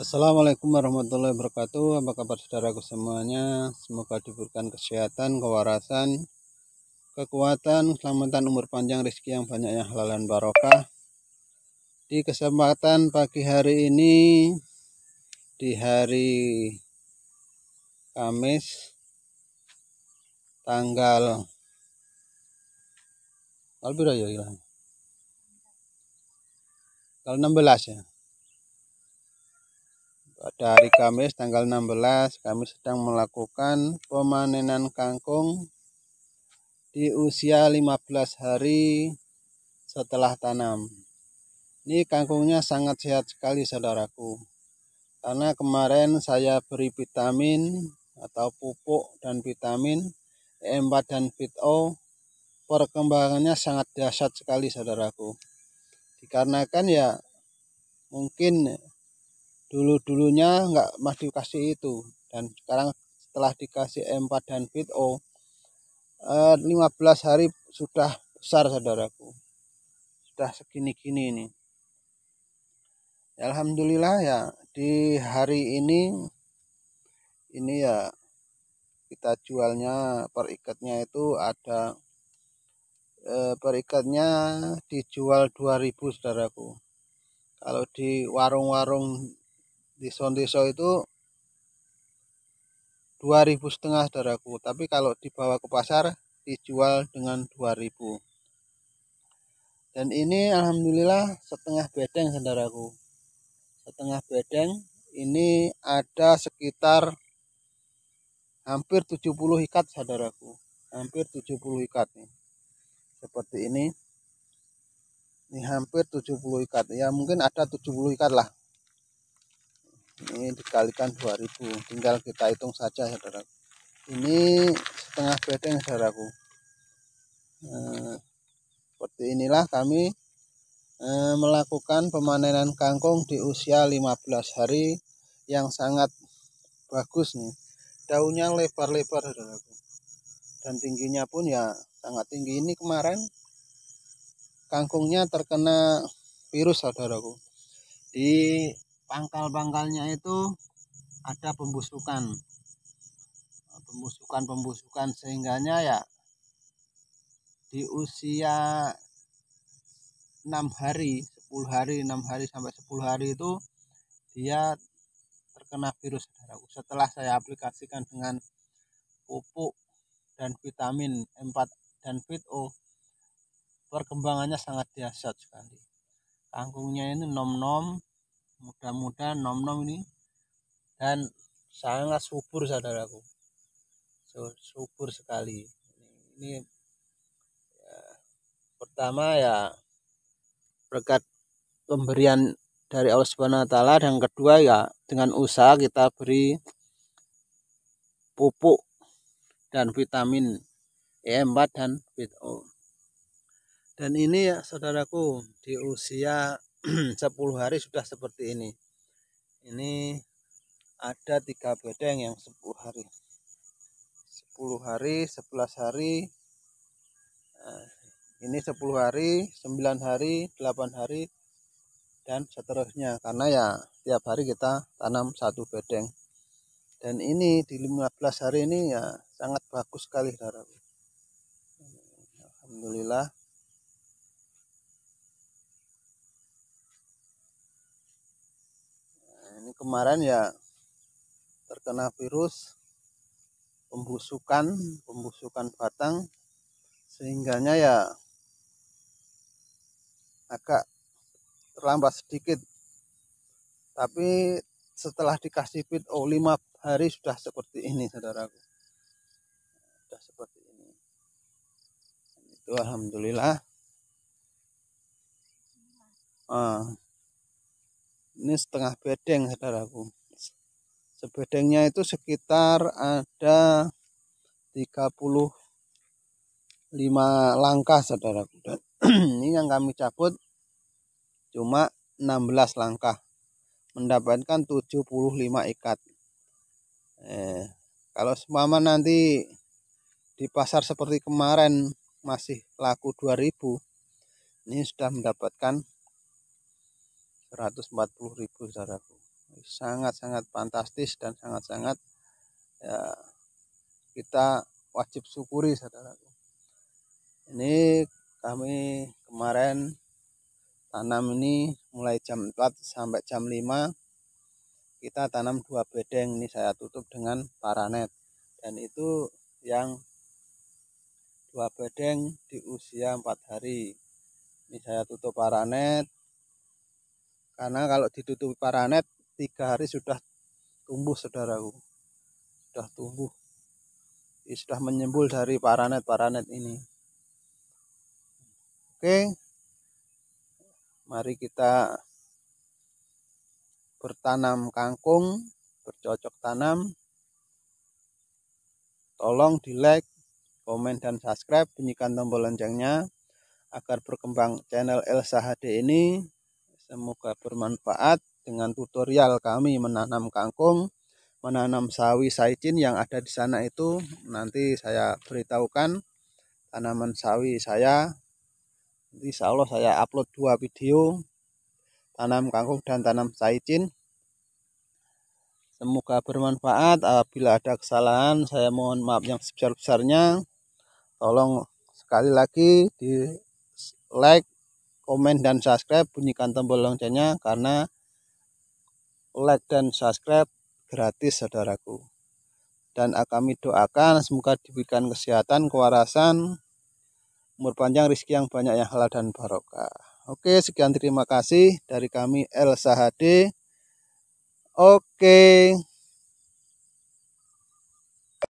Assalamualaikum warahmatullahi wabarakatuh Apa kabar saudaraku semuanya Semoga diberikan kesehatan, kewarasan Kekuatan, selamatan umur panjang, rizki yang banyak yang halal dan barokah Di kesempatan pagi hari ini Di hari Kamis Tanggal Kalau ya hilang tanggal 16 ya pada hari Kamis tanggal 16 kami sedang melakukan pemanenan kangkung di usia 15 hari setelah tanam. Ini kangkungnya sangat sehat sekali saudaraku. Karena kemarin saya beri vitamin atau pupuk dan vitamin E4 dan FitO perkembangannya sangat dahsyat sekali saudaraku. Dikarenakan ya mungkin dulu-dulunya nggak masih dikasih itu dan sekarang setelah dikasih M4 dan Fit O 15 eh, hari sudah besar saudaraku sudah segini-gini ini Alhamdulillah ya di hari ini ini ya kita jualnya per ikatnya itu ada eh, per ikatnya dijual 2000 saudaraku kalau di warung-warung di Sondeso itu 2000 setengah saudaraku tapi kalau dibawa ke pasar dijual dengan 2000 dan ini alhamdulillah setengah bedeng saudaraku setengah bedeng ini ada sekitar hampir 70 ikat saudaraku hampir 70 ikat nih seperti ini ini hampir 70 ikat ya mungkin ada 70 ikat lah ini dikalikan 2000 tinggal kita hitung saja saudara ini setengah bedeng saudaraku nah, seperti inilah kami eh, melakukan pemanenan kangkung di usia 15 hari yang sangat bagus nih daunnya lebar-lebar saudaraku dan tingginya pun ya sangat tinggi ini kemarin kangkungnya terkena virus saudaraku di pangkal-pangkalnya itu ada pembusukan pembusukan-pembusukan sehingganya ya di usia 6 hari 10 hari 6 hari sampai 10 hari itu dia terkena virus setelah saya aplikasikan dengan pupuk dan vitamin M4 dan Fit perkembangannya sangat dahsyat sekali kangkungnya ini nom-nom mudah-mudahan nom-nom ini dan sangat subur saudaraku so, subur sekali ini ya, pertama ya berkat pemberian dari Allah Subhanahu wa taala dan kedua ya dengan usaha kita beri pupuk dan vitamin E4 dan B2. Dan ini ya saudaraku di usia 10 hari sudah seperti ini ini ada tiga bedeng yang 10 hari 10 hari 11 hari nah, ini 10 hari 9 hari 8 hari dan seterusnya karena ya tiap hari kita tanam satu bedeng dan ini di 15 hari ini ya sangat bagus sekali saudara Alhamdulillah ini kemarin ya terkena virus pembusukan pembusukan batang sehingganya ya agak terlambat sedikit tapi setelah dikasih pit oh lima hari sudah seperti ini saudaraku sudah seperti ini itu alhamdulillah ah ini setengah bedeng saudaraku sebedengnya itu sekitar ada 35 langkah saudaraku dan ini yang kami cabut cuma 16 langkah mendapatkan 75 ikat eh, kalau semama nanti di pasar seperti kemarin masih laku 2000 ini sudah mendapatkan 140.000 saudaraku sangat-sangat fantastis dan sangat-sangat ya, kita wajib syukuri saudaraku ini kami kemarin tanam ini mulai jam 4 sampai jam 5 kita tanam dua bedeng ini saya tutup dengan paranet dan itu yang dua bedeng di usia empat hari ini saya tutup paranet karena kalau ditutupi paranet tiga hari sudah tumbuh saudaraku sudah tumbuh Ini sudah menyembul dari paranet-paranet ini oke mari kita bertanam kangkung bercocok tanam tolong di like komen dan subscribe bunyikan tombol loncengnya agar berkembang channel Elsa HD ini Semoga bermanfaat dengan tutorial kami menanam kangkung, menanam sawi saicin yang ada di sana itu nanti saya beritahukan tanaman sawi saya. Nanti Insya Allah saya upload dua video tanam kangkung dan tanam saicin. Semoga bermanfaat. Apabila ada kesalahan, saya mohon maaf yang sebesar-besarnya. Tolong sekali lagi di like komen dan subscribe, bunyikan tombol loncengnya karena like dan subscribe gratis saudaraku. Dan kami doakan semoga diberikan kesehatan, kewarasan, umur panjang, rezeki yang banyak yang halal dan barokah. Oke, sekian terima kasih dari kami Elsa HD. Oke.